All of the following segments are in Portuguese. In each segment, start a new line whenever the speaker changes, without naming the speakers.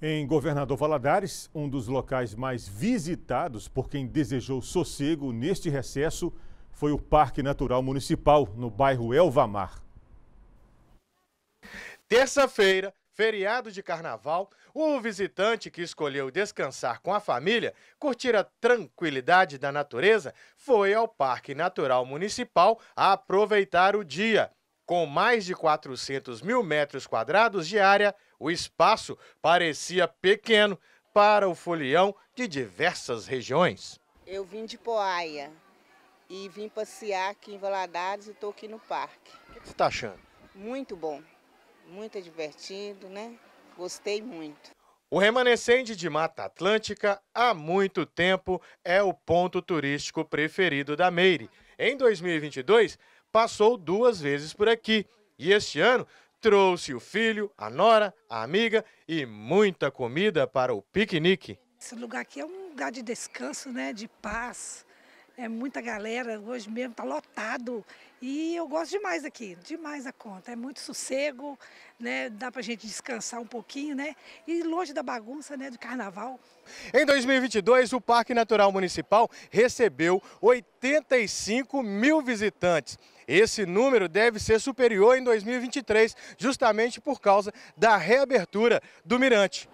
Em Governador Valadares, um dos locais mais visitados por quem desejou sossego neste recesso foi o Parque Natural Municipal, no bairro Elvamar. Terça-feira, feriado de carnaval, o visitante que escolheu descansar com a família, curtir a tranquilidade da natureza, foi ao Parque Natural Municipal aproveitar o dia. Com mais de 400 mil metros quadrados de área, o espaço parecia pequeno para o folião de diversas regiões.
Eu
vim de Poaia e vim passear aqui em Valadares e estou aqui no parque.
O que você está achando?
Muito bom, muito divertido, né? Gostei muito.
O remanescente de Mata Atlântica, há muito tempo, é o ponto turístico preferido da Meire. Em 2022, passou duas vezes por aqui e este ano trouxe o filho, a nora, a amiga e muita comida para o piquenique.
Esse lugar aqui é um lugar de descanso, né, de paz é muita galera, hoje mesmo está lotado. E eu gosto demais aqui, demais a conta. É muito sossego, né? Dá a gente descansar um pouquinho, né? E longe da bagunça, né, do carnaval.
Em 2022, o Parque Natural Municipal recebeu 85 mil visitantes. Esse número deve ser superior em 2023, justamente por causa da reabertura do Mirante.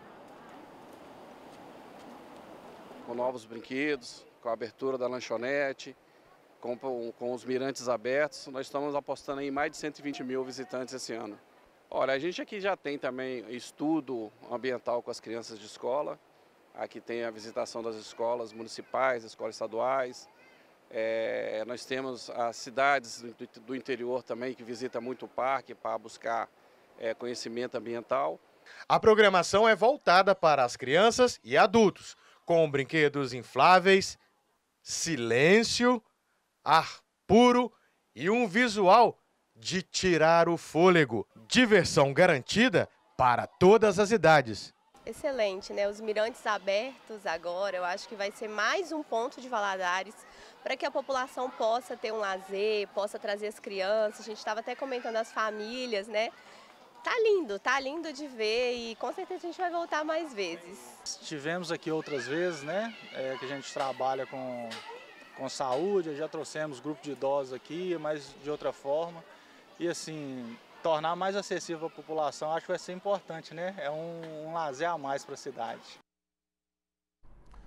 Com novos brinquedos, com a abertura da lanchonete, com, com os mirantes abertos, nós estamos apostando em mais de 120 mil visitantes esse ano. Olha, a gente aqui já tem também estudo ambiental com as crianças de escola. Aqui tem a visitação das escolas municipais, escolas estaduais. É, nós temos as cidades do, do interior também que visita muito o parque para buscar é, conhecimento ambiental.
A programação é voltada para as crianças e adultos, com brinquedos infláveis, silêncio, ar puro e um visual de tirar o fôlego. Diversão garantida para todas as idades.
Excelente, né? Os mirantes abertos agora, eu acho que vai ser mais um ponto de Valadares para que a população possa ter um lazer, possa trazer as crianças. A gente estava até comentando as famílias, né? tá lindo, tá lindo de ver e com certeza a gente vai voltar mais vezes.
Estivemos aqui outras vezes, né? É, que a gente trabalha com, com saúde, já trouxemos grupo de idosos aqui, mas de outra forma. E assim, tornar mais acessível à população acho que vai ser importante, né? É um, um lazer a mais para a cidade.